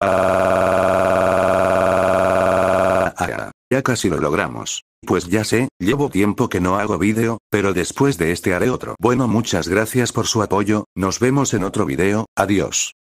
Ah, ya casi lo logramos. Pues ya sé, llevo tiempo que no hago vídeo, pero después de este haré otro. Bueno muchas gracias por su apoyo, nos vemos en otro vídeo, adiós.